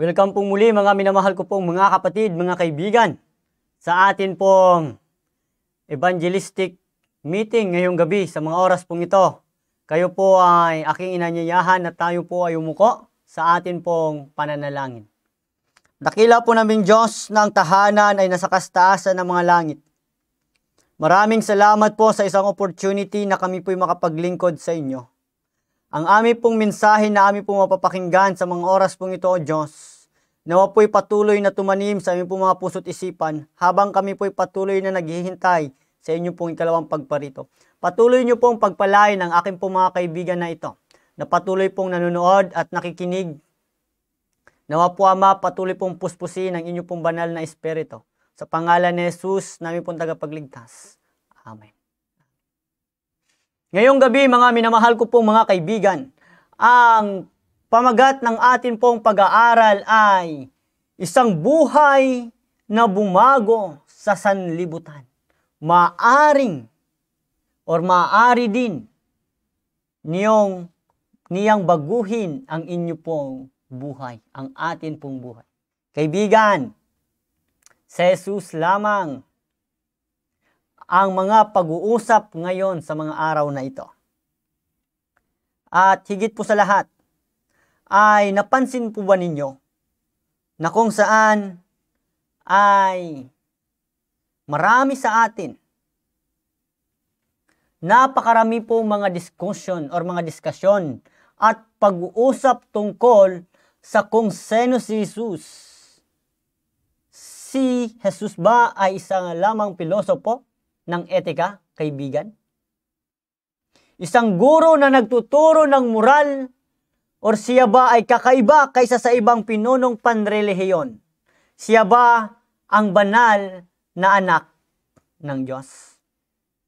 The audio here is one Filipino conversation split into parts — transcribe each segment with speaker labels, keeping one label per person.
Speaker 1: Welcome po muli mga minamahal ko pong mga kapatid, mga kaibigan sa atin pong evangelistic meeting ngayong gabi sa mga oras pong ito. Kayo po ay aking inanyayahan na tayo po ay umuko sa atin pong pananalangin. Dakila po namin Diyos na ang tahanan ay nasa kastaasan ng mga langit. Maraming salamat po sa isang opportunity na kami po ay makapaglingkod sa inyo. Ang aming pong mensahe na aming pong mapapakinggan sa mga oras pong ito, O Diyos, nawa po'y patuloy na tumanim sa aming pong mga puso't isipan habang kami po'y patuloy na naghihintay sa inyong pong ikalawang pagparito. Patuloy niyo pong pagpalain ang aking pong mga kaibigan na ito na patuloy pong nanonood at nakikinig. Nawa po Ama, patuloy pong puspusin ang inyong pong banal na espiritu. Sa pangalan ni Jesus, namin pong tagapagligtas. Amen. Ngayong gabi mga minamahal ko pong mga kaibigan, ang pamagat ng atin pong pag-aaral ay isang buhay na bumago sa sanlibutan. Maaring or maaari din niyong niyang baguhin ang inyo pong buhay, ang atin pong buhay. Kaibigan, sa Jesus lamang ang mga pag-uusap ngayon sa mga araw na ito. At higit po sa lahat, ay napansin po ba ninyo na kung saan ay marami sa atin napakarami po mga discussion or mga diskasyon at pag-uusap tungkol sa kung sino si Jesus. Si Jesus ba ay isang lamang pilosopo? ng etika, kaibigan? Isang guro na nagtuturo ng moral or siya ba ay kakaiba kaysa sa ibang pinunong panrelihiyon? Siya ba ang banal na anak ng Diyos?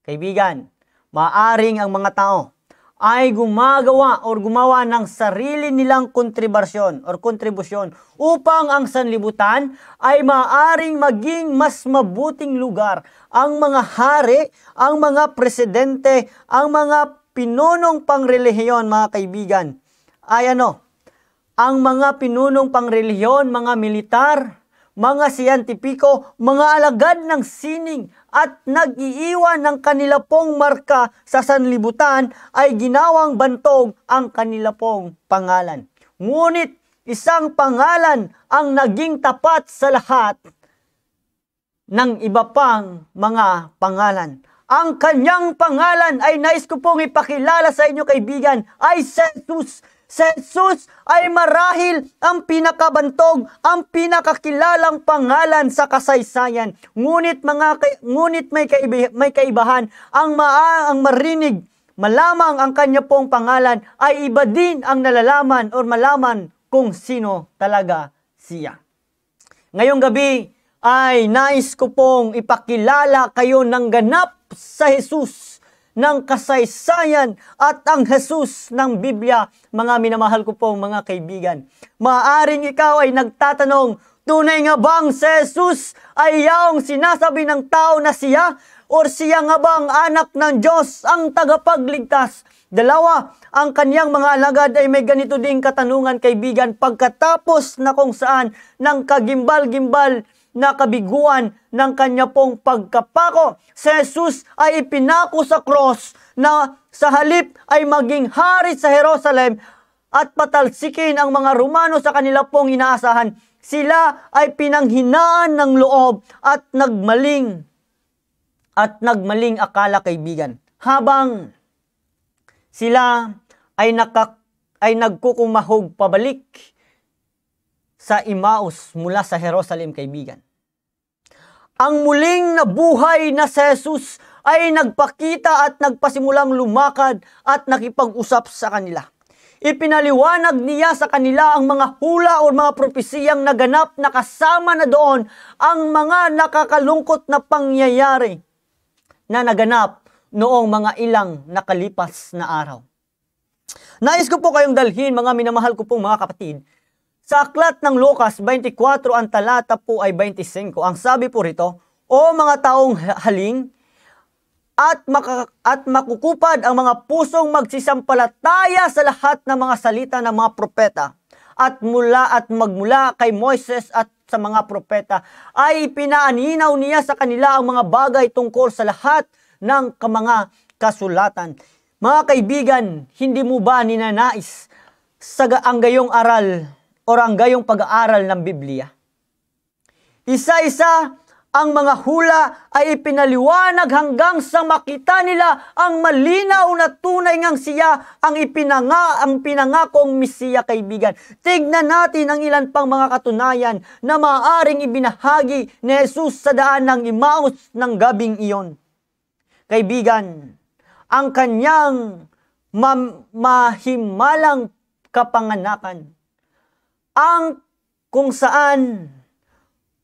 Speaker 1: Kaibigan, maaring ang mga tao ay gumagawa o gumawa ng sarili nilang kontribusyon or kontribusyon upang ang sanlibutan ay maaring maging mas mabuting lugar. Ang mga hari, ang mga presidente, ang mga pinunong pangrelihiyon mga kaibigan ay ano? Ang mga pinunong pangrelihiyon, mga militar, mga siyentipiko, mga alagad ng sining at nag-iiwan ng kanila pong marka sa sanlibutan ay ginawang bantog ang kanila pong pangalan. Ngunit isang pangalan ang naging tapat sa lahat ng iba pang mga pangalan. Ang kanyang pangalan ay nais ko pong ipakilala sa inyo kaibigan ay Jesus sa ay marahil ang pinakabantog, ang pinakakilalang pangalan sa kasaysayan. Ngunit mga ngunit may may kaibahan ang maa ang marinig malamang ang kanya pong pangalan ay iba din ang nalalaman or malaman kung sino talaga siya. Ngayong gabi ay nais ko pong ipakilala kayo ng ganap sa Jesus ng kasaysayan at ang Hesus ng Biblia. Mga minamahal ko pong mga kaibigan, maaaring ikaw ay nagtatanong, tunay nga bang si Jesus ay yaong sinasabi ng tao na siya or siya nga bang anak ng Diyos ang tagapagligtas? Dalawa, ang kaniyang mga alagad ay may ganito ding katanungan kaibigan pagkatapos na kung saan ng kagimbal-gimbal na kabiguan ng kanya pong pagkapako. Si Jesus ay ipinako sa cross na sa halip ay maging hari sa Jerusalem at patalsikin ang mga Romano sa kanila pong inaasahan. Sila ay pinanghinaan ng loob at nagmaling at nagmaling akala kaibigan. Habang sila ay nakak ay nagkukumahog pabalik sa Imaus mula sa Jerusalem, kaibigan. Ang muling nabuhay na si Jesus ay nagpakita at nagpasimulang lumakad at nakipag-usap sa kanila. Ipinaliwanag niya sa kanila ang mga hula o mga propesiyang naganap na kasama na doon ang mga nakakalungkot na pangyayari na naganap noong mga ilang nakalipas na araw. Nais ko po kayong dalhin, mga minamahal ko pong mga kapatid, sa aklat ng Lucas 24, ang talata po ay 25. Ang sabi po rito, O mga taong haling, at, maka, at makukupad ang mga pusong magsisampalataya sa lahat ng mga salita ng mga propeta. At mula at magmula kay Moises at sa mga propeta ay pinaaninaw niya sa kanila ang mga bagay tungkol sa lahat ng mga kasulatan. Mga kaibigan, hindi mo ba ninanais sa ang gayong aral orang gayong pag-aaral ng Biblia. Isa-isa ang mga hula ay ipinaliwanag hanggang sa makita nila ang malinaw na tunay ngang siya ang ipinanga ang pinangakong misiya kaibigan. Tignan natin ang ilan pang mga katunayan na maaring ibinahagi ni Jesus sa daan ng Imaus ng gabing iyon. Kaibigan, ang kanyang ma- mahimalang kapanganakan ang kung saan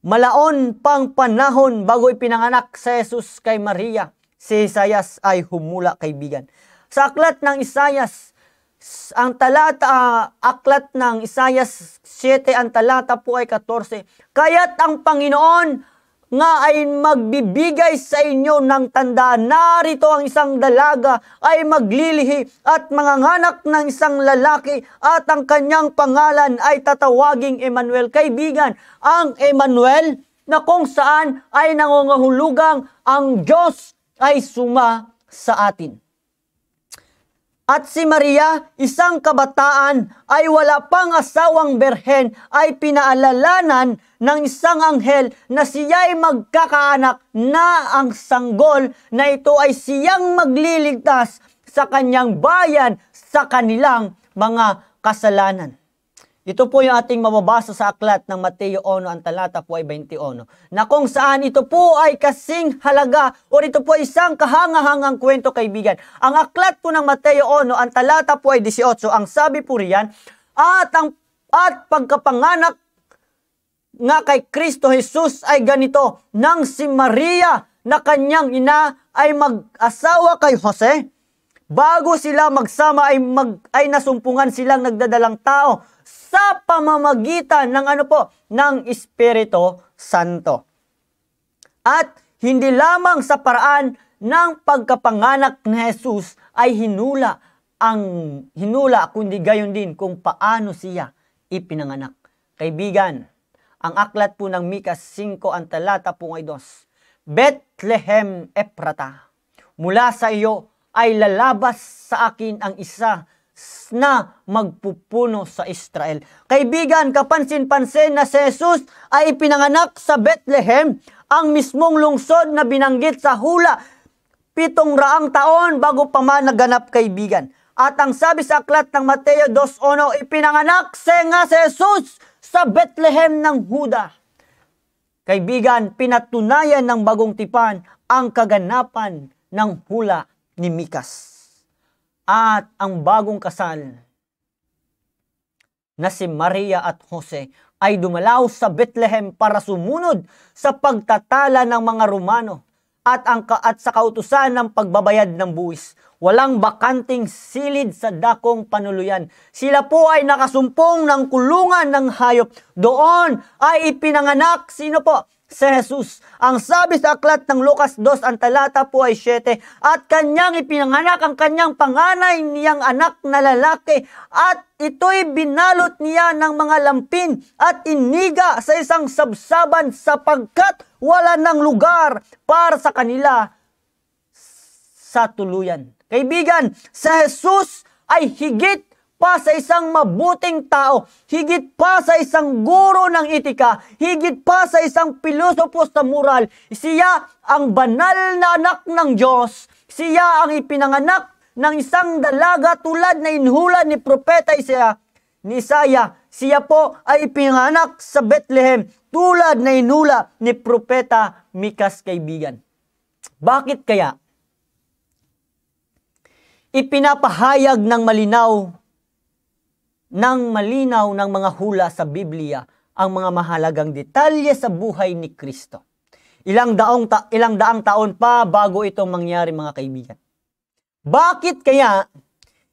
Speaker 1: malaon pang panahon bago ipinanganak sa Jesus kay Maria, si Isayas ay humula kaibigan. Sa aklat ng Isayas, ang talata, uh, aklat ng Isayas 7, ang talata po ay 14. Kaya't ang Panginoon nga ay magbibigay sa inyo ng tanda. Narito ang isang dalaga ay maglilihi at manganganak ng isang lalaki at ang kanyang pangalan ay tatawaging Emmanuel. Kaibigan, ang Emmanuel na kung saan ay nangungahulugang ang Diyos ay suma sa atin. At si Maria, isang kabataan, ay wala pang asawang berhen ay pinaalalanan ng isang anghel na siya ay magkakaanak na ang sanggol na ito ay siyang magliligtas sa kanyang bayan sa kanilang mga kasalanan. Ito po yung ating mababasa sa aklat ng Mateo 1, ang talata po ay 21, na kung saan ito po ay kasing halaga o ito po isang kahangahangang kwento kaibigan. Ang aklat po ng Mateo 1, ang talata po ay 18, ang sabi po riyan, at, ang, at pagkapanganak nga kay Kristo Jesus ay ganito, nang si Maria na kanyang ina ay mag-asawa kay Jose, bago sila magsama ay, mag, ay nasumpungan silang nagdadalang tao sa pamamagitan ng ano po, ng Espiritu Santo. At hindi lamang sa paraan ng pagkapanganak ni Jesus ay hinula ang hinula kundi gayon din kung paano siya ipinanganak. Kaibigan, ang aklat po ng Mika 5 ang talata po ay 2. Bethlehem Ephrata, mula sa iyo ay lalabas sa akin ang isa na magpupuno sa Israel. Kaibigan, kapansin-pansin na si Jesus ay ipinanganak sa Bethlehem, ang mismong lungsod na binanggit sa hula, pitong raang taon bago pa man naganap kaibigan. At ang sabi sa aklat ng Mateo 2.1, ipinanganak si nga si Jesus sa Bethlehem ng Huda. Kaibigan, pinatunayan ng bagong tipan ang kaganapan ng hula ni Mikas at ang bagong kasal na si Maria at Jose ay dumalaw sa Bethlehem para sumunod sa pagtatala ng mga Romano at ang kaat sa kautusan ng pagbabayad ng buwis. Walang bakanting silid sa dakong panuluyan. Sila po ay nakasumpong ng kulungan ng hayop. Doon ay ipinanganak sino po? si Jesus. Ang sabi sa aklat ng Lucas 2, ang talata po ay 7, At kanyang ipinanganak ang kanyang panganay niyang anak na lalaki, at ito'y binalot niya ng mga lampin at iniga sa isang sabsaban sapagkat wala ng lugar para sa kanila sa tuluyan. Kaibigan, sa Jesus ay higit pa sa isang mabuting tao, higit pa sa isang guro ng itika, higit pa sa isang pilosopo sa moral. Siya ang banal na anak ng Diyos. Siya ang ipinanganak ng isang dalaga tulad na inhula ni Propeta Isaiah. Ni Isaiah, siya po ay ipinanganak sa Bethlehem tulad na inula ni Propeta Mikas kaibigan. Bakit kaya? Ipinapahayag ng malinaw ng malinaw ng mga hula sa Biblia ang mga mahalagang detalye sa buhay ni Kristo. Ilang daong ta- ilang daang taon pa bago ito mangyari mga kaibigan. Bakit kaya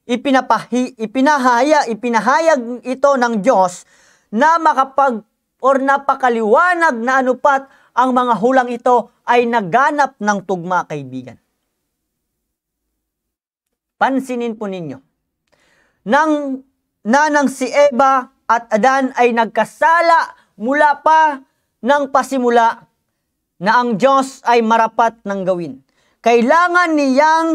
Speaker 1: ipinapahi, ipinahaya, ipinahayag ito ng Diyos na makapag or napakaliwanag na anupat ang mga hulang ito ay naganap ng tugma kaibigan. Pansinin po ninyo, nang na nang si Eva at Adan ay nagkasala mula pa ng pasimula na ang Diyos ay marapat ng gawin. Kailangan niyang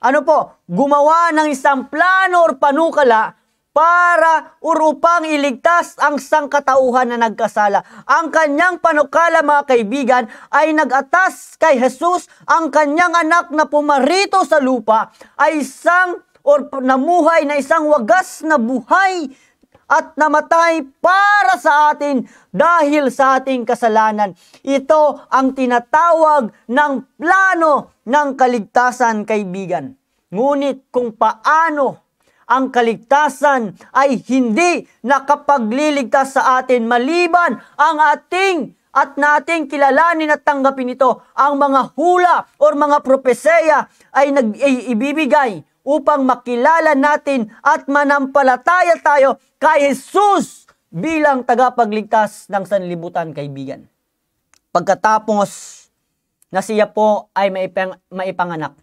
Speaker 1: ano po, gumawa ng isang plano or panukala para urupang iligtas ang sangkatauhan na nagkasala. Ang kanyang panukala mga kaibigan ay nagatas kay Jesus ang kanyang anak na pumarito sa lupa ay isang or namuhay na isang wagas na buhay at namatay para sa atin dahil sa ating kasalanan. Ito ang tinatawag ng plano ng kaligtasan, kaibigan. Ngunit kung paano ang kaligtasan ay hindi nakapagliligtas sa atin maliban ang ating at nating kilalanin at tanggapin ito. Ang mga hula or mga propeseya ay nag ibibigay upang makilala natin at manampalataya tayo kay Jesus bilang tagapagligtas ng sanlibutan, kaibigan. Pagkatapos na siya po ay maipang, maipanganak,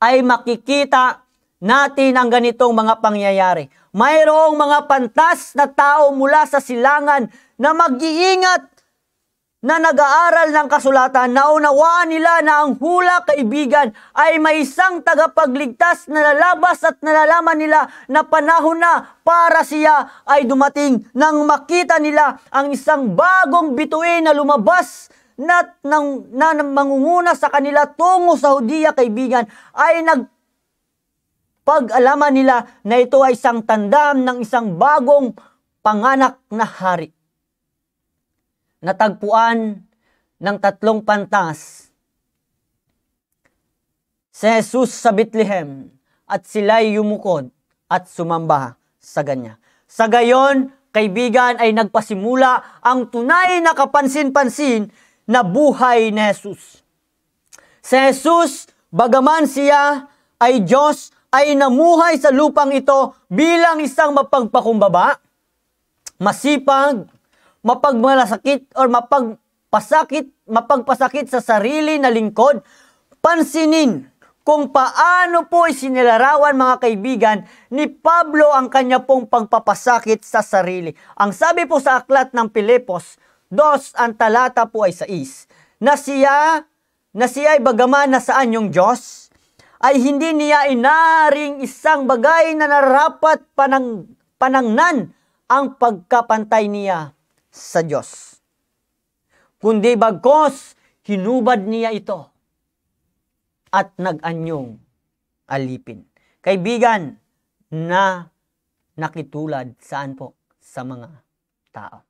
Speaker 1: ay makikita natin ang ganitong mga pangyayari. Mayroong mga pantas na tao mula sa silangan na mag-iingat na nag-aaral ng kasulatan, naunawaan nila na ang hula kaibigan ay may isang tagapagligtas na lalabas at nalalaman nila na panahon na para siya ay dumating nang makita nila ang isang bagong bituin na lumabas na, na, na, mangunguna sa kanila tungo sa Hudiya kaibigan ay nag pag-alaman nila na ito ay isang tandaan ng isang bagong panganak na hari natagpuan ng tatlong pantas si Jesus sa Bethlehem at sila'y yumukod at sumamba sa ganya. Sa gayon, kaibigan, ay nagpasimula ang tunay na kapansin-pansin na buhay ni Jesus. Si Jesus, bagaman siya ay Diyos, ay namuhay sa lupang ito bilang isang mapagpakumbaba, masipag, mapagmalasakit or mapagpasakit, mapagpasakit sa sarili na lingkod. Pansinin kung paano po isinilarawan mga kaibigan ni Pablo ang kanya pong pagpapasakit sa sarili. Ang sabi po sa aklat ng Pilipos, dos ang talata po ay sa is, na siya, na siya ay bagaman nasaan yung Diyos, ay hindi niya inaring isang bagay na narapat panang, panangnan ang pagkapantay niya sa Diyos. Kundi bagkos, hinubad niya ito at nag-anyong alipin. Kaibigan na nakitulad saan po? Sa mga tao.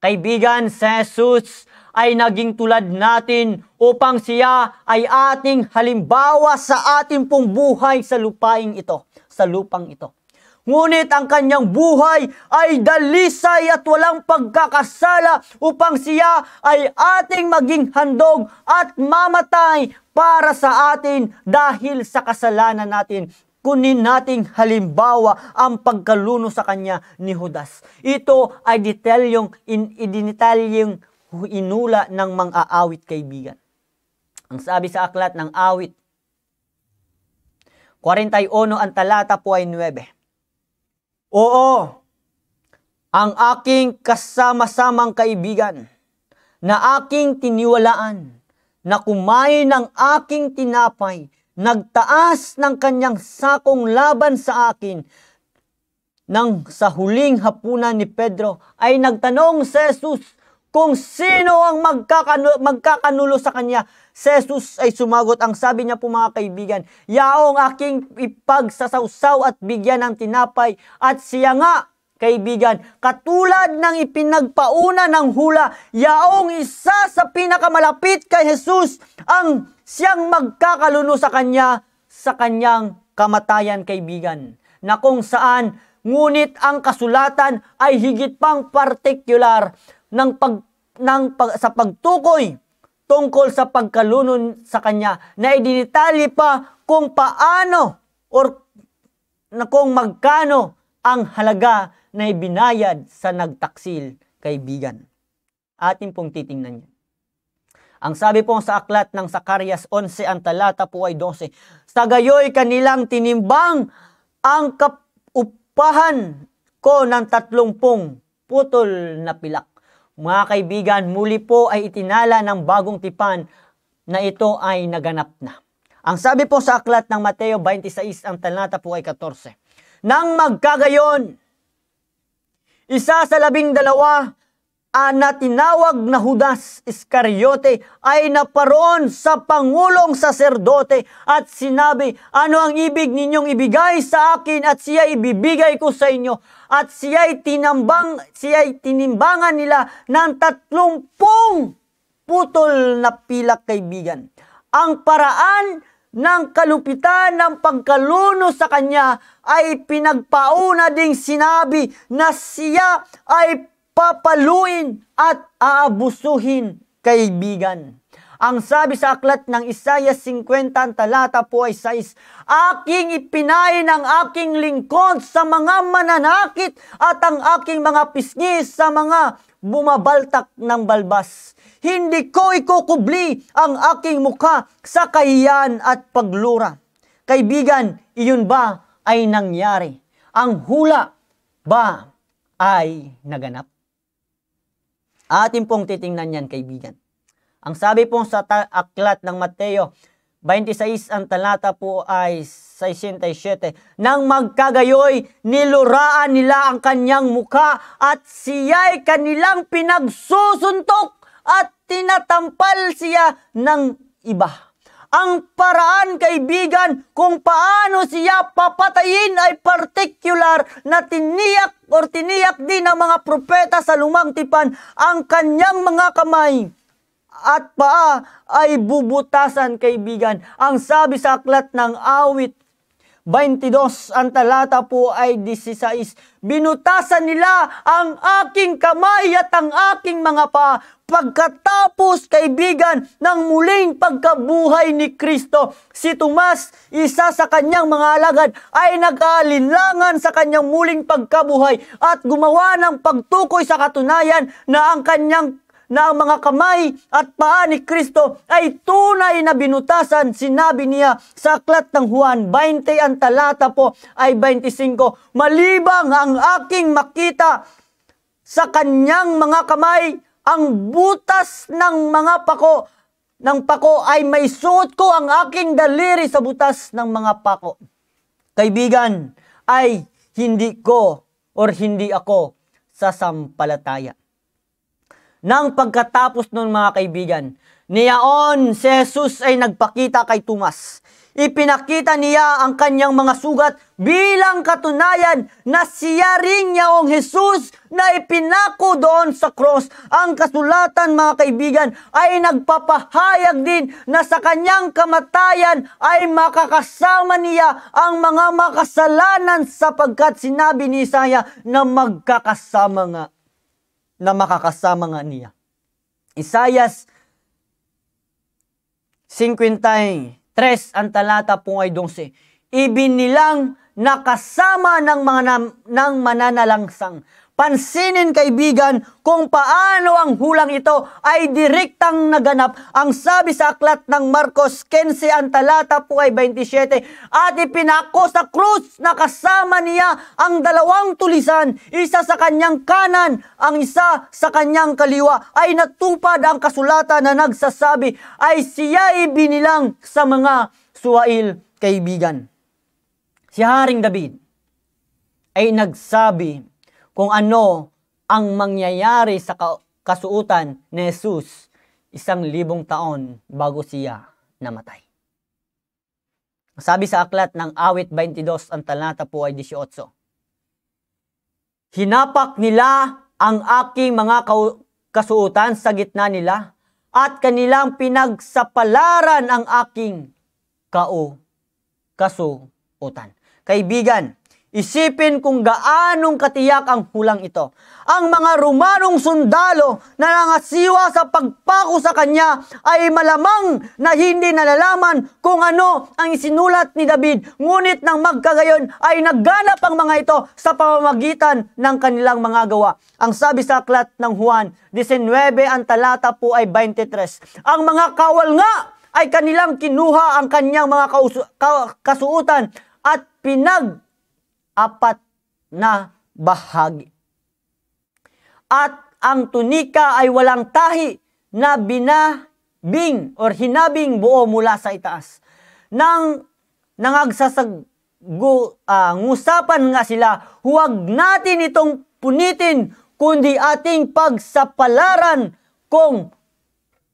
Speaker 1: Kaibigan, si Jesus ay naging tulad natin upang siya ay ating halimbawa sa ating pong buhay sa lupaing ito, sa lupang ito. Ngunit ang kanyang buhay ay dalisay at walang pagkakasala upang siya ay ating maging handog at mamatay para sa atin dahil sa kasalanan natin. Kunin nating halimbawa ang pagkaluno sa kanya ni Judas. Ito ay detalyong, in, idinitalyong inula ng mga aawit kaibigan. Ang sabi sa aklat ng awit, 41 ang talata po ay 9. Oo, ang aking kasama-samang kaibigan na aking tiniwalaan na kumain ng aking tinapay, nagtaas ng kanyang sakong laban sa akin, nang sa huling hapunan ni Pedro ay nagtanong si Jesus, kung sino ang magkakanulo, magkakanulo sa kanya. Si Jesus ay sumagot ang sabi niya po mga kaibigan, Yaong aking ipagsasawsaw at bigyan ng tinapay at siya nga kaibigan, katulad ng ipinagpauna ng hula, yaong isa sa pinakamalapit kay Jesus ang siyang magkakaluno sa kanya sa kanyang kamatayan kaibigan na kung saan ngunit ang kasulatan ay higit pang partikular ng pag, ng pag, sa pagtukoy tungkol sa pagkalunon sa kanya na idinitali pa kung paano or na kung magkano ang halaga na ibinayad sa nagtaksil kaibigan. Atin pong titingnan yan. Ang sabi po sa aklat ng Sakarias 11, ang talata po ay 12, Sa gayoy kanilang tinimbang ang kapupahan ko ng tatlumpong putol na pilak. Mga kaibigan, muli po ay itinala ng bagong tipan na ito ay naganap na. Ang sabi po sa aklat ng Mateo 26, ang talata po ay 14. Nang magkagayon, isa sa labing dalawa uh, na tinawag na Judas Iscariote ay naparoon sa Pangulong Saserdote at sinabi, Ano ang ibig ninyong ibigay sa akin at siya ibibigay ko sa inyo? At siya'y tinambang, siya'y tinimbangan nila ng tatlongpong putol na pilak kaibigan. Ang paraan ng kalupitan ng pagkaluno sa kanya ay pinagpauna ding sinabi na siya ay papaluin at aabusuhin kaibigan. Ang sabi sa aklat ng Isaiah 50 talata po ay 6, Aking ipinain ang aking lingkod sa mga mananakit at ang aking mga pisngi sa mga bumabaltak ng balbas. Hindi ko ikukubli ang aking mukha sa kahiyan at paglura. Kaibigan, iyon ba ay nangyari? Ang hula ba ay naganap? Atin pong titingnan yan kaibigan. Ang sabi pong sa aklat ng Mateo 26 ang talata po ay 67. Nang magkagayoy, niluraan nila ang kanyang muka at siya'y kanilang pinagsusuntok at tinatampal siya ng iba ang paraan kaibigan kung paano siya papatayin ay particular na tiniyak o tiniyak din ng mga propeta sa lumang tipan ang kanyang mga kamay at paa ay bubutasan kaibigan. Ang sabi sa aklat ng awit 22 ang talata po ay 16. Binutasan nila ang aking kamay at ang aking mga pa pagkatapos kaibigan ng muling pagkabuhay ni Kristo. Si Tomas, isa sa kanyang mga alagad ay nag-aalinlangan sa kanyang muling pagkabuhay at gumawa ng pagtukoy sa katunayan na ang kanyang na ang mga kamay at paa ni Kristo ay tunay na binutasan, sinabi niya sa aklat ng Juan 20 ang talata po ay 25. Malibang ang aking makita sa kanyang mga kamay, ang butas ng mga pako ng pako ay may suot ko ang aking daliri sa butas ng mga pako. Kaibigan, ay hindi ko or hindi ako sasampalataya. Nang pagkatapos ng mga kaibigan, niyaon si Jesus ay nagpakita kay Tomas. Ipinakita niya ang kanyang mga sugat bilang katunayan na siya rin niyaong Jesus na ipinako doon sa cross. Ang kasulatan mga kaibigan ay nagpapahayag din na sa kanyang kamatayan ay makakasama niya ang mga makasalanan sapagkat sinabi ni Isaiah na magkakasama nga na makakasama nga niya. Isayas 53 ang talata po ay 12. Ibin nilang nakasama ng mga nam, ng mananalangsang Pansinin kaibigan kung paano ang hulang ito ay direktang naganap ang sabi sa aklat ng Marcos 15 ang talata po ay 27 at ipinako sa krus na kasama niya ang dalawang tulisan, isa sa kanyang kanan, ang isa sa kanyang kaliwa ay natupad ang kasulatan na nagsasabi ay siya ibinilang sa mga suwail kaibigan. Si Haring David ay nagsabi kung ano ang mangyayari sa kasuutan ni Jesus isang libong taon bago siya namatay. Sabi sa aklat ng awit 22, ang talata po ay 18. Hinapak nila ang aking mga kasuutan sa gitna nila at kanilang pinagsapalaran ang aking kao kasuutan. Kaibigan, Isipin kung gaanong katiyak ang pulang ito. Ang mga Romanong sundalo na nangasiwa sa pagpako sa kanya ay malamang na hindi nalalaman kung ano ang isinulat ni David. Ngunit nang magkagayon ay nagganap ang mga ito sa pamamagitan ng kanilang mga gawa. Ang sabi sa aklat ng Juan 19 ang talata po ay 23. Ang mga kawal nga ay kanilang kinuha ang kanyang mga kasuutan at pinag apat na bahagi. At ang tunika ay walang tahi na binabing or hinabing buo mula sa itaas. Nang nangagsasag gu, uh, ah, ngusapan nga sila, huwag natin itong punitin kundi ating pagsapalaran kung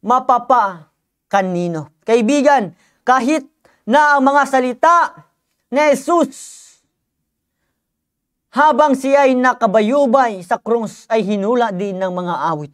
Speaker 1: mapapa kanino. Kaibigan, kahit na ang mga salita ni Jesus habang siya ay nakabayubay sa krus ay hinula din ng mga awit.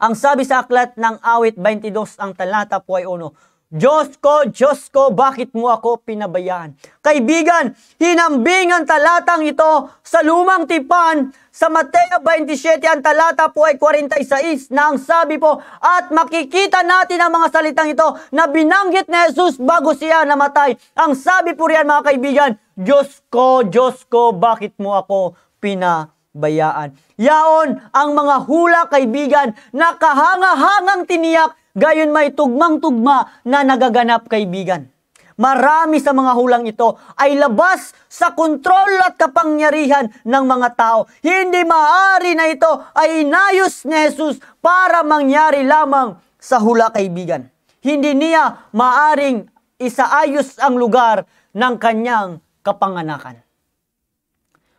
Speaker 1: Ang sabi sa aklat ng awit 22 ang talata po ay uno, Diyos ko, Diyos ko, bakit mo ako pinabayaan? Kaibigan, hinambingan talatang ito sa lumang tipan sa Mateo 27, ang talata po ay 46 na ang sabi po, at makikita natin ang mga salitang ito na binanggit ni Jesus bago siya namatay. Ang sabi po riyan mga kaibigan, Diyos ko, Diyos ko, bakit mo ako pinabayaan? Yaon ang mga hula kaibigan na kahangahangang tiniyak gayon may tugmang-tugma na nagaganap kaibigan. Marami sa mga hulang ito ay labas sa kontrol at kapangyarihan ng mga tao. Hindi maari na ito ay inayos ni Jesus para mangyari lamang sa hula kaibigan. Hindi niya maaring isaayos ang lugar ng kanyang kapanganakan.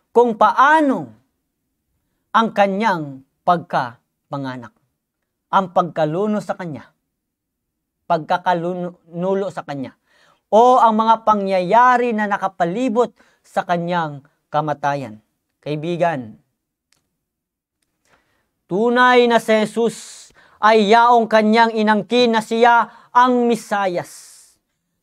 Speaker 1: Kung paano ang kanyang pagkapanganak, ang pagkaluno sa kanya, pagkakalunulo sa kanya, o ang mga pangyayari na nakapalibot sa kanyang kamatayan. Kaibigan, tunay na si Jesus ay yaong kanyang inangkin na siya ang Misayas.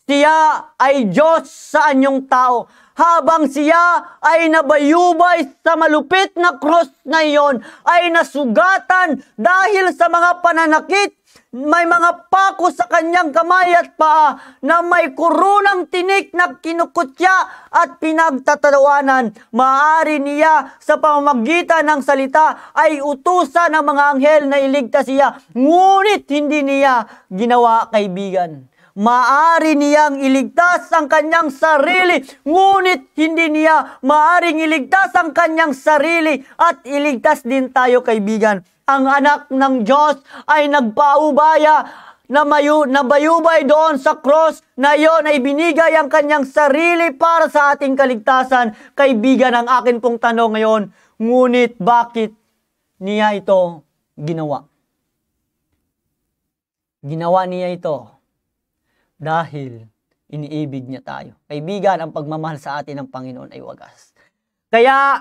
Speaker 1: Siya ay Diyos sa anyong tao habang siya ay nabayubay sa malupit na cross na iyon, ay nasugatan dahil sa mga pananakit may mga pako sa kanyang kamay at paa na may kurunang tinik na kinukutya at pinagtatawanan. Maaari niya sa pamamagitan ng salita ay utusan ng mga anghel na iligtas siya, ngunit hindi niya ginawa kaibigan. Maari niyang iligtas ang kanyang sarili, ngunit hindi niya maaring iligtas ang kanyang sarili at iligtas din tayo kaibigan ang anak ng Diyos ay nagpaubaya na, mayu, na bayubay doon sa cross na iyon ay binigay ang kanyang sarili para sa ating kaligtasan. Kaibigan, ang akin pong tanong ngayon, ngunit bakit niya ito ginawa? Ginawa niya ito dahil iniibig niya tayo. Kaibigan, ang pagmamahal sa atin ng Panginoon ay wagas. Kaya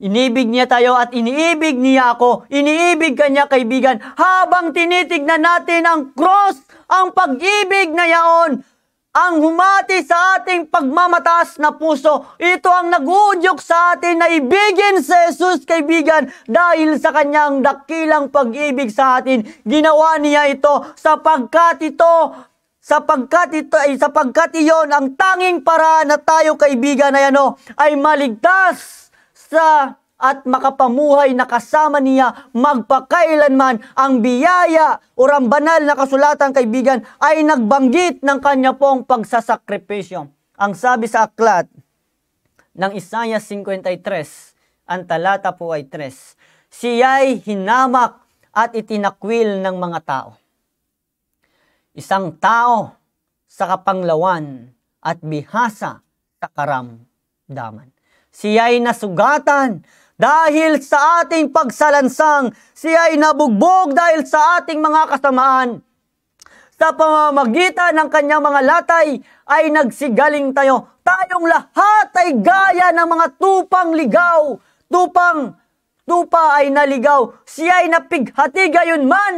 Speaker 1: Inibig niya tayo at iniibig niya ako. Iniibig kanya kaibigan habang tinitignan natin ang cross, ang pag-ibig na yaon, ang humati sa ating pagmamataas na puso. Ito ang nagudyok sa atin na ibigin si Jesus kaibigan dahil sa kanyang dakilang pag-ibig sa atin. Ginawa niya ito sapagkat ito sapagkat ito ay sapagkat iyon ang tanging paraan na tayo kaibigan ay ano ay maligtas makaisa at makapamuhay na kasama niya magpakailanman ang biyaya o banal na kasulatan kaibigan ay nagbanggit ng kanya pong pagsasakripisyo. Ang sabi sa aklat ng Isaiah 53, ang talata po ay 3, Siya'y hinamak at itinakwil ng mga tao. Isang tao sa kapanglawan at bihasa sa karamdaman siya'y nasugatan dahil sa ating pagsalansang, siya'y nabugbog dahil sa ating mga kasamaan. Sa pamamagitan ng kanyang mga latay ay nagsigaling tayo. Tayong lahat ay gaya ng mga tupang ligaw, tupang tupa ay naligaw, siya ay napighati gayon man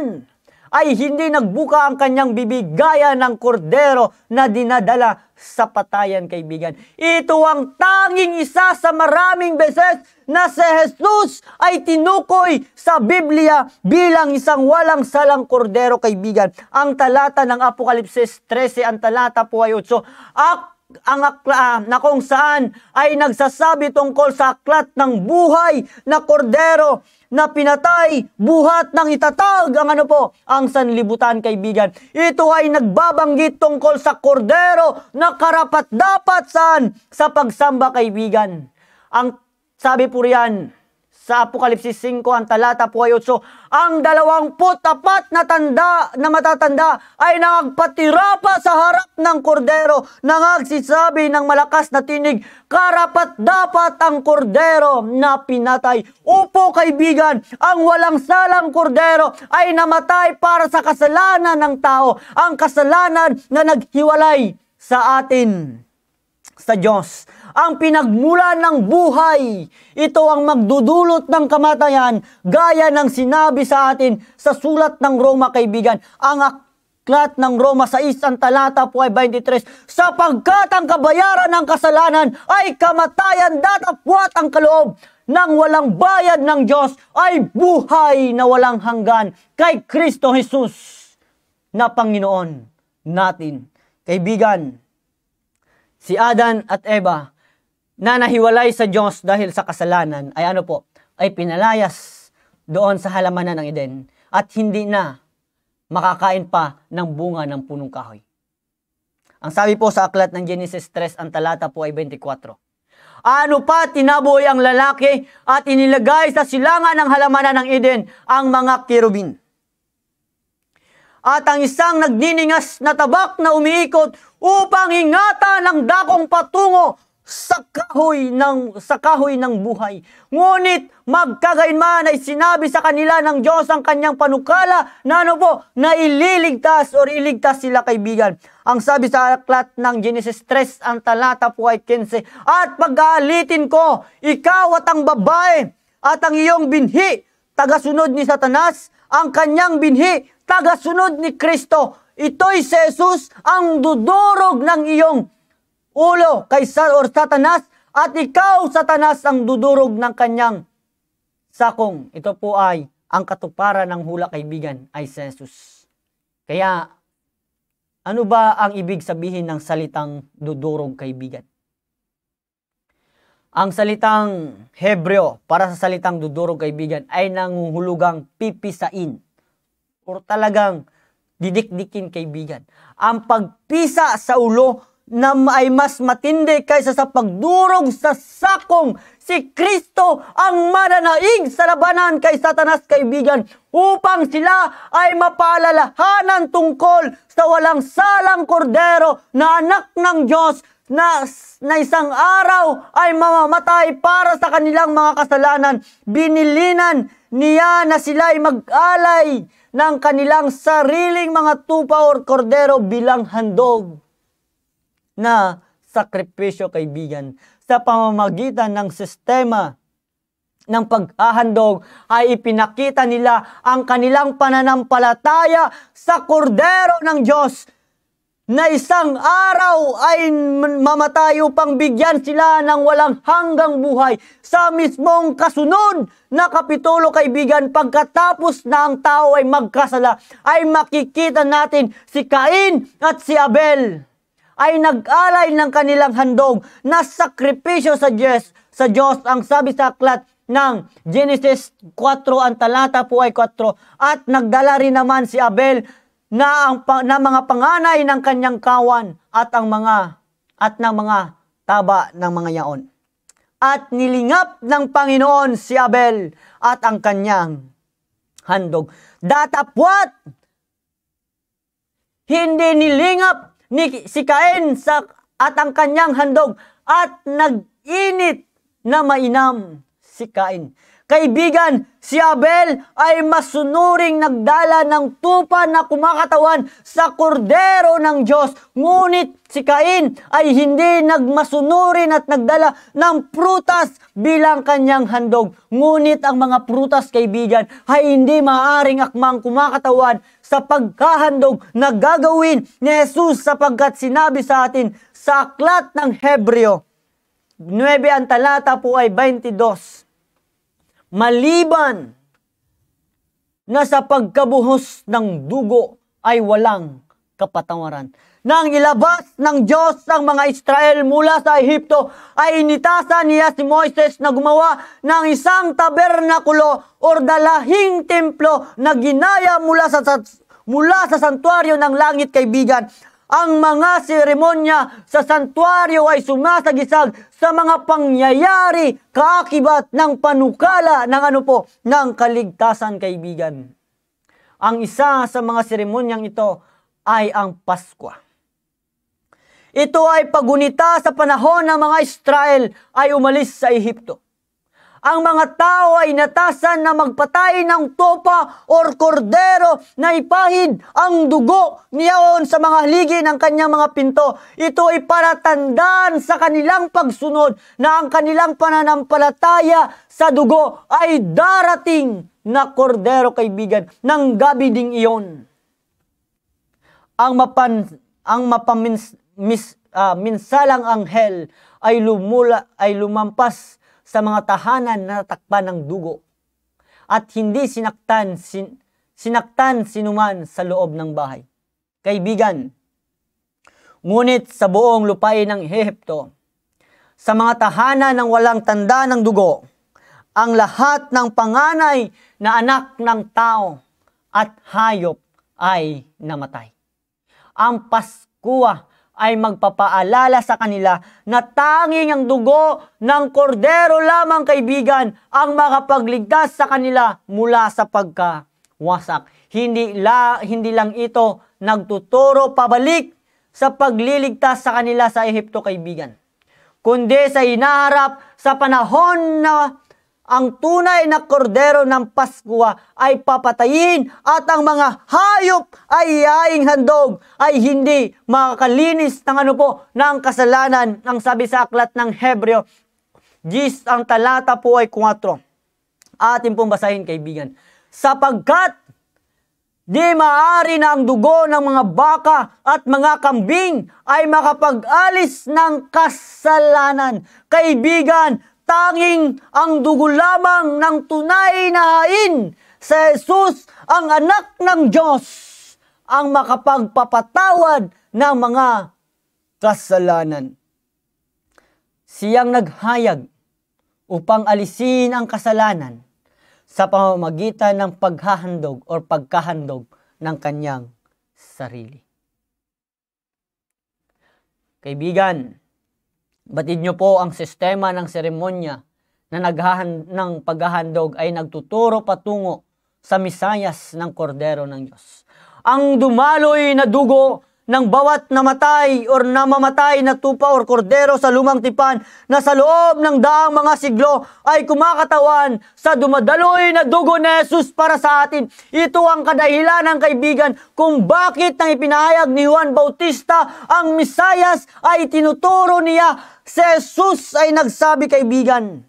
Speaker 1: ay hindi nagbuka ang kanyang bibig gaya ng kordero na dinadala sa patayan, kaibigan. Ito ang tanging isa sa maraming beses na si Jesus ay tinukoy sa Biblia bilang isang walang salang kordero, kaibigan. Ang talata ng Apokalipsis 13, ang talata po ay 8. Ako ang akla na kung saan ay nagsasabi tungkol sa aklat ng buhay na kordero na pinatay, buhat ng itatag ang ano po, ang sanlibutan kaibigan. Ito ay nagbabanggit tungkol sa kordero na karapat dapat saan sa pagsamba kaibigan. Ang sabi po riyan, sa Apokalipsis 5, ang talata po ay 8, ang dalawang putapat na tanda na matatanda ay nagpatira pa sa harap ng kordero, nangagsisabi ng malakas na tinig, karapat dapat ang kordero na pinatay. Upo kaibigan, ang walang salang kordero ay namatay para sa kasalanan ng tao, ang kasalanan na naghiwalay sa atin sa Diyos. Ang pinagmula ng buhay, ito ang magdudulot ng kamatayan gaya ng sinabi sa atin sa sulat ng Roma kaibigan. Ang aklat ng Roma 6 ang talata po ay 23, sapagkat ang kabayaran ng kasalanan ay kamatayan datapwat ang kaloob ng walang bayad ng Diyos ay buhay na walang hanggan kay Kristo Jesus na Panginoon natin. Kaibigan, si Adan at Eva na nahiwalay sa Diyos dahil sa kasalanan ay ano po, ay pinalayas doon sa halamanan ng Eden at hindi na makakain pa ng bunga ng punong kahoy. Ang sabi po sa aklat ng Genesis 3, ang talata po ay 24. Ano pa tinaboy ang lalaki at inilagay sa silangan ng halamanan ng Eden ang mga kirubin at ang isang nagniningas na tabak na umiikot upang ingatan ang dakong patungo sa kahoy ng sa kahoy ng buhay. Ngunit magkagainman ay sinabi sa kanila ng Diyos ang kanyang panukala na ano po, na ililigtas or iligtas sila kaibigan. Ang sabi sa aklat ng Genesis 3, ang talata po ay 15, At pag-aalitin ko, ikaw at ang babae at ang iyong binhi, tagasunod ni Satanas, ang kanyang binhi tagasunod ni Kristo. Ito'y si Jesus ang dudurog ng iyong ulo kay sa or satanas at ikaw satanas ang dudurog ng kanyang sakong. Ito po ay ang katuparan ng hula kaibigan ay si Jesus. Kaya ano ba ang ibig sabihin ng salitang dudurog kaibigan? Ang salitang Hebreo para sa salitang dudurog kaibigan ay nanguhulugang pipisain or talagang didikdikin kaibigan. Ang pagpisa sa ulo na ay mas matindi kaysa sa pagdurog sa sakong si Kristo ang mananaig sa labanan kay Satanas kaibigan upang sila ay mapaalalahanan tungkol sa walang salang kordero na anak ng Diyos na, na isang araw ay mamamatay para sa kanilang mga kasalanan. Binilinan niya na sila ay mag-alay ng kanilang sariling mga tupa or kordero bilang handog na sakripisyo kaibigan sa pamamagitan ng sistema ng paghahandog ay ipinakita nila ang kanilang pananampalataya sa kordero ng Diyos na isang araw ay mamatayo pang bigyan sila ng walang hanggang buhay sa mismong kasunod na kapitulo kaibigan pagkatapos na ang tao ay magkasala ay makikita natin si Cain at si Abel ay nag-alay ng kanilang handog na sakripisyo sa Diyos, sa Diyos ang sabi sa aklat ng Genesis 4 ang talata po ay 4 at nagdala rin naman si Abel na, ang, na mga panganay ng kanyang kawan at ang mga at ng mga taba ng mga yaon. At nilingap ng Panginoon si Abel at ang kanyang handog. Datapwat! Hindi nilingap ni si Cain sa, at ang kanyang handog at nag-init na mainam si Cain. Kaibigan, si Abel ay masunuring nagdala ng tupa na kumakatawan sa kordero ng Diyos. Ngunit si Cain ay hindi nagmasunurin at nagdala ng prutas bilang kanyang handog. Ngunit ang mga prutas, kaibigan, ay hindi maaring akmang kumakatawan sa pagkahandog na gagawin ni Jesus sapagkat sinabi sa atin sa aklat ng Hebreo. 9 ang talata po ay 22 maliban na sa pagkabuhos ng dugo ay walang kapatawaran. Nang ilabas ng Diyos ang mga Israel mula sa Ehipto, ay initasan niya si Moises na gumawa ng isang tabernakulo o dalahing templo na ginaya mula sa, mula sa santuario ng langit kaibigan ang mga seremonya sa santuario ay sumasagisag sa mga pangyayari kaakibat ng panukala ng ano po, ng kaligtasan kaibigan. Ang isa sa mga seremonyang ito ay ang Paskwa. Ito ay pagunita sa panahon ng mga Israel ay umalis sa Ehipto ang mga tao ay natasan na magpatay ng tupa or kordero na ipahid ang dugo niyaon sa mga haligi ng kanyang mga pinto. Ito ay para tandaan sa kanilang pagsunod na ang kanilang pananampalataya sa dugo ay darating na kordero kaibigan ng gabi ding iyon. Ang mapan ang mapamins mis, uh, minsalang anghel ay lumula ay lumampas sa mga tahanan na natakpan ng dugo at hindi sinaktan sin, sinaktan sinuman sa loob ng bahay. Kaibigan, ngunit sa buong lupain ng Ehipto, sa mga tahanan ng walang tanda ng dugo, ang lahat ng panganay na anak ng tao at hayop ay namatay. Ang Paskwa ay magpapaalala sa kanila na tanging ang dugo ng kordero lamang kaibigan ang makapagligtas sa kanila mula sa pagkawasak. Hindi, la, hindi lang ito nagtuturo pabalik sa pagliligtas sa kanila sa Ehipto kaibigan, kundi sa inaharap sa panahon na ang tunay na kordero ng Pasko ay papatayin at ang mga hayop ay yaing handog ay hindi makakalinis ng ano po ng kasalanan ang sabi sa aklat ng Hebreo Gis ang talata po ay 4 atin pong basahin kaibigan sapagkat Di maari na ang dugo ng mga baka at mga kambing ay makapag-alis ng kasalanan. Kaibigan, tanging ang dugo lamang ng tunay na hain sa Jesus ang anak ng Diyos ang makapagpapatawad ng mga kasalanan. Siyang naghayag upang alisin ang kasalanan sa pamamagitan ng paghahandog o pagkahandog ng kanyang sarili. Kaibigan, Batid nyo po ang sistema ng seremonya na naghahan ng paghahandog ay nagtuturo patungo sa misayas ng kordero ng Diyos. Ang dumaloy na dugo ng bawat namatay or namamatay na tupa or kordero sa lumang tipan na sa loob ng daang mga siglo ay kumakatawan sa dumadaloy na dugo ni Jesus para sa atin. Ito ang kadahilan ng kaibigan kung bakit nang ipinahayag ni Juan Bautista ang Misayas ay tinuturo niya si Jesus ay nagsabi kaibigan.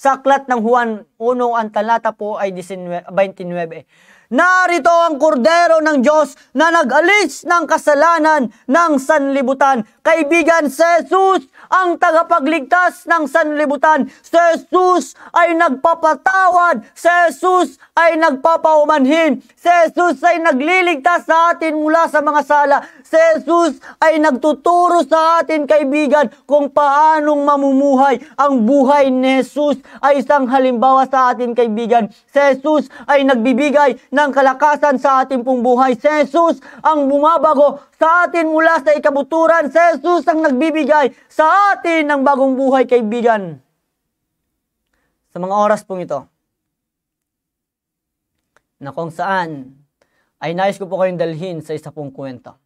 Speaker 1: Sa aklat ng Juan 1 ang talata po ay 19. 29. Narito ang kordero ng Diyos na nag-alis ng kasalanan ng sanlibutan. Kaibigan, si Jesus ang tagapagligtas ng sanlibutan. Si Jesus ay nagpapatawad. Si Jesus ay nagpapaumanhin. Si Jesus ay nagliligtas sa atin mula sa mga sala. Jesus ay nagtuturo sa atin kaibigan kung paanong mamumuhay. Ang buhay ni Jesus ay isang halimbawa sa atin kaibigan. Si Jesus ay nagbibigay ng kalakasan sa ating pong buhay. Si Jesus ang bumabago sa atin mula sa ikabuturan. Si Jesus ang nagbibigay sa atin ng bagong buhay kaibigan. Sa mga oras pong ito, na kung saan ay nais ko po kayong dalhin sa isa pong kwento.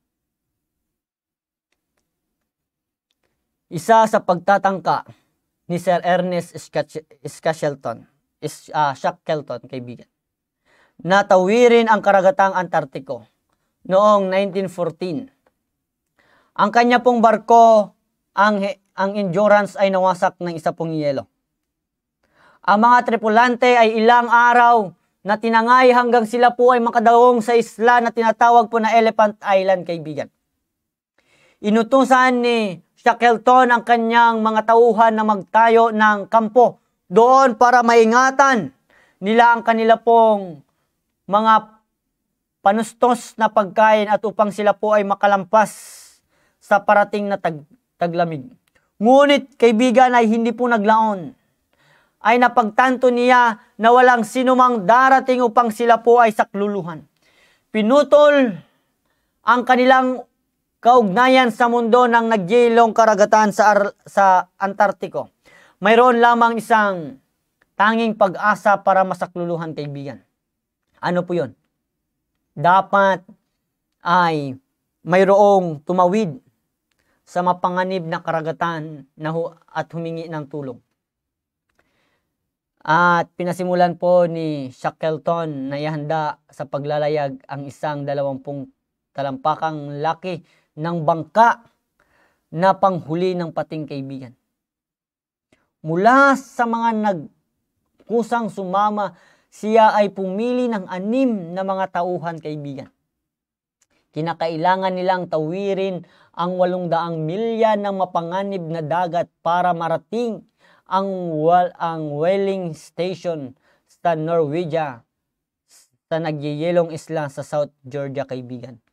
Speaker 1: Isa sa pagtatangka ni Sir Ernest Shackleton, is, uh, ah, Shackleton kaibigan, natawirin ang karagatang Antartiko noong 1914. Ang kanya pong barko, ang, ang endurance ay nawasak ng isa pong yelo. Ang mga tripulante ay ilang araw na tinangay hanggang sila po ay makadawong sa isla na tinatawag po na Elephant Island, kaibigan. Inutusan ni Shackleton ang kanyang mga tauhan na magtayo ng kampo doon para maingatan nila ang kanila pong mga panustos na pagkain at upang sila po ay makalampas sa parating na tag taglamig. Ngunit kaibigan ay hindi po naglaon. Ay napagtanto niya na walang sinumang darating upang sila po ay sakluluhan. Pinutol ang kanilang kaugnayan sa mundo ng nagyelong karagatan sa, Ar sa Antartiko. Mayroon lamang isang tanging pag-asa para masakluluhan kaibigan. Ano po yun? Dapat ay mayroong tumawid sa mapanganib na karagatan na hu- at humingi ng tulong. At pinasimulan po ni Shackleton na ihanda sa paglalayag ang isang dalawampung talampakang laki ng bangka na panghuli ng pating kaibigan. Mula sa mga nagkusang sumama, siya ay pumili ng anim na mga tauhan kaibigan. Kinakailangan nilang tawirin ang walong daang milya ng mapanganib na dagat para marating ang, wal, ang whaling station sa Norwegia sa nagyeyelong isla sa South Georgia kaibigan.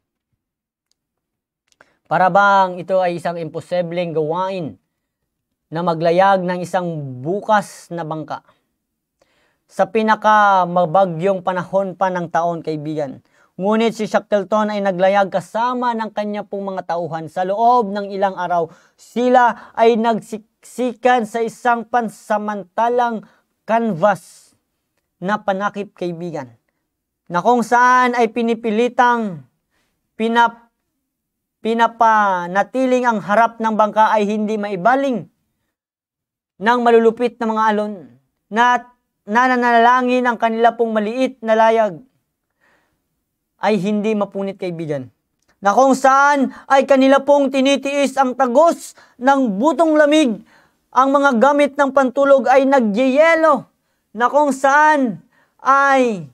Speaker 1: Para bang ito ay isang imposibleng gawain na maglayag ng isang bukas na bangka. Sa pinakamabagyong panahon pa ng taon kaibigan. Ngunit si Shackleton ay naglayag kasama ng kanya pong mga tauhan. Sa loob ng ilang araw, sila ay nagsiksikan sa isang pansamantalang canvas na panakip kaibigan na kung saan ay pinipilitang pinap pinapanatiling ang harap ng bangka ay hindi maibaling ng malulupit na mga alon na nananalangin ang kanila pong maliit na layag ay hindi mapunit kaibigan na kung saan ay kanila pong tinitiis ang tagos ng butong lamig ang mga gamit ng pantulog ay nagyeyelo na kung saan ay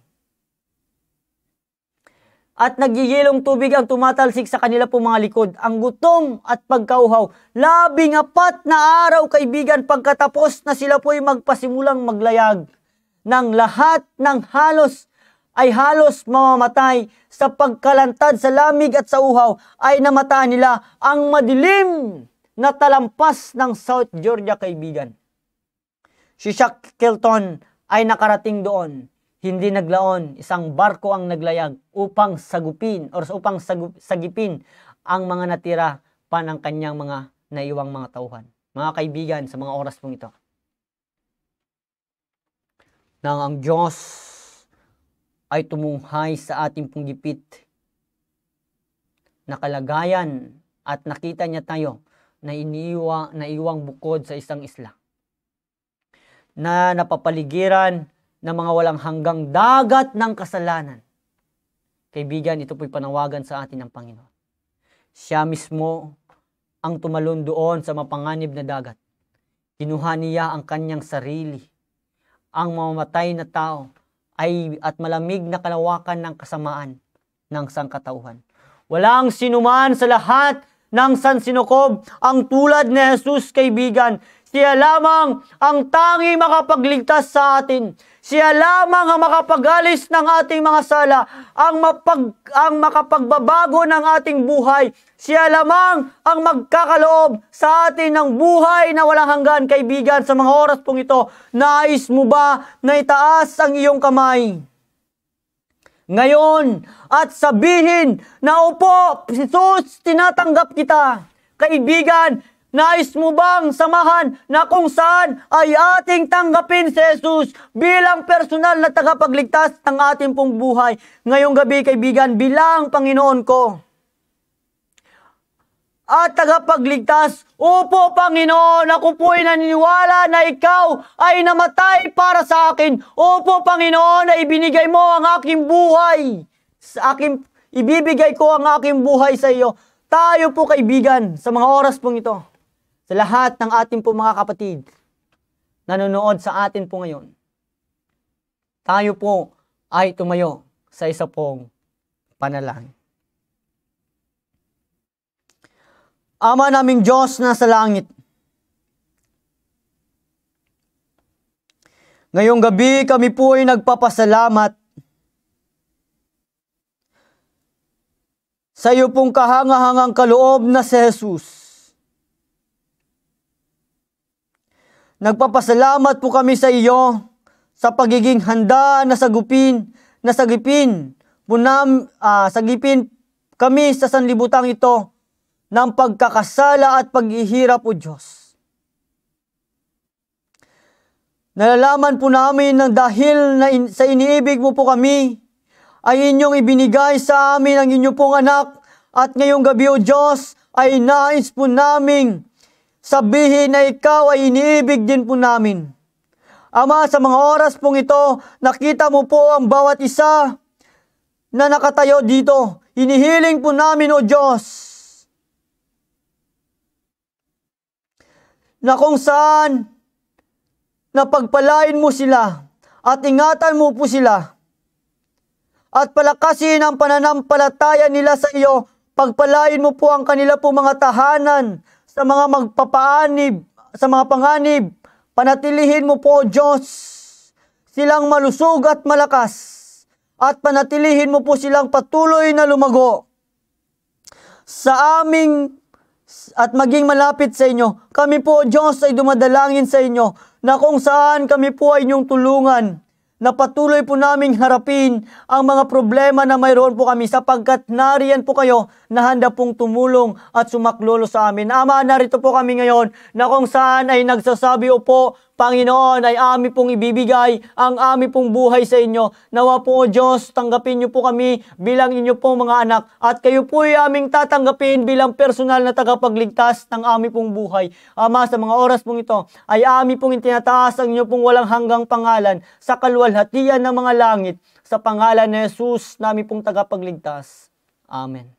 Speaker 1: at nagyiyelong tubig ang tumatalsik sa kanila po mga likod. Ang gutom at pagkauhaw. Labing apat na araw kaibigan pagkatapos na sila po'y magpasimulang maglayag. Nang lahat ng halos ay halos mamamatay sa pagkalantad sa lamig at sa uhaw ay namataan nila ang madilim na talampas ng South Georgia kaibigan. Si Shackleton ay nakarating doon hindi naglaon, isang barko ang naglayag upang sagupin or upang sagipin ang mga natira pa ng kanyang mga naiwang mga tauhan. Mga kaibigan, sa mga oras pong ito. Nang ang Diyos ay tumunghay sa ating pong gipit na at nakita niya tayo na iniiwa, naiwang bukod sa isang isla na napapaligiran ng mga walang hanggang dagat ng kasalanan. Kaibigan, ito po'y panawagan sa atin ng Panginoon. Siya mismo ang tumalon doon sa mapanganib na dagat. Kinuha niya ang kanyang sarili. Ang mamamatay na tao ay at malamig na kalawakan ng kasamaan ng sangkatauhan. Walang sinuman sa lahat ng San sansinukob ang tulad ni Jesus kaibigan siya lamang ang tanging makapagligtas sa atin. Siya lamang ang makapagalis ng ating mga sala, ang, mapag, ang makapagbabago ng ating buhay. Siya lamang ang magkakaloob sa atin ng buhay na walang hanggan, kaibigan, sa mga oras pong ito. Nais mo ba na itaas ang iyong kamay? Ngayon, at sabihin na upo, Jesus, tinatanggap kita. Kaibigan, Nais mo bang samahan na kung saan ay ating tanggapin si Jesus bilang personal na tagapagligtas ng ating pong buhay? Ngayong gabi, kaibigan, bilang Panginoon ko at tagapagligtas. Opo, Panginoon, ako po'y naniniwala na ikaw ay namatay para sa akin. Opo, Panginoon, na ibinigay mo ang aking buhay. Sa akin, ibibigay ko ang aking buhay sa iyo. Tayo po, kaibigan, sa mga oras pong ito sa lahat ng ating po mga kapatid nanonood sa atin po ngayon, tayo po ay tumayo sa isa pong panalangin. Ama naming Diyos na sa langit, ngayong gabi kami po ay nagpapasalamat sa iyo pong kahangahangang kaloob na si Jesus Nagpapasalamat po kami sa iyo sa pagiging handa na sagupin, na sagipin, punam, uh, ah, sagipin kami sa sanlibutang ito ng pagkakasala at paghihirap o Diyos. Nalalaman po namin ng dahil na in, sa iniibig mo po kami, ay inyong ibinigay sa amin ang inyong pong anak at ngayong gabi o Diyos ay nais po naming Sabihin na ikaw ay iniibig din po namin. Ama, sa mga oras pong ito, nakita mo po ang bawat isa na nakatayo dito. Hinihiling po namin, O Diyos, na kung saan napagpalain mo sila at ingatan mo po sila at palakasin ang pananampalataya nila sa iyo. Pagpalain mo po ang kanila po mga tahanan sa mga magpapaanib, sa mga panganib, panatilihin mo po, Diyos, silang malusog at malakas, at panatilihin mo po silang patuloy na lumago sa aming at maging malapit sa inyo. Kami po, Diyos, ay dumadalangin sa inyo na kung saan kami po ay inyong tulungan na patuloy po naming harapin ang mga problema na mayroon po kami sapagkat nariyan po kayo na handa pong tumulong at sumaklolo sa amin. Ama, narito po kami ngayon na kung saan ay nagsasabi, Opo, Panginoon, ay ami pong ibibigay ang ami pong buhay sa inyo. Nawa po, O Diyos, tanggapin niyo po kami bilang inyo pong mga anak at kayo po ay aming tatanggapin bilang personal na tagapagligtas ng ami pong buhay. Ama, sa mga oras pong ito, ay ami pong itinataas ang inyo pong walang hanggang pangalan sa kalwalhatian ng mga langit. Sa pangalan ni Jesus, namin pong tagapagligtas. Amen.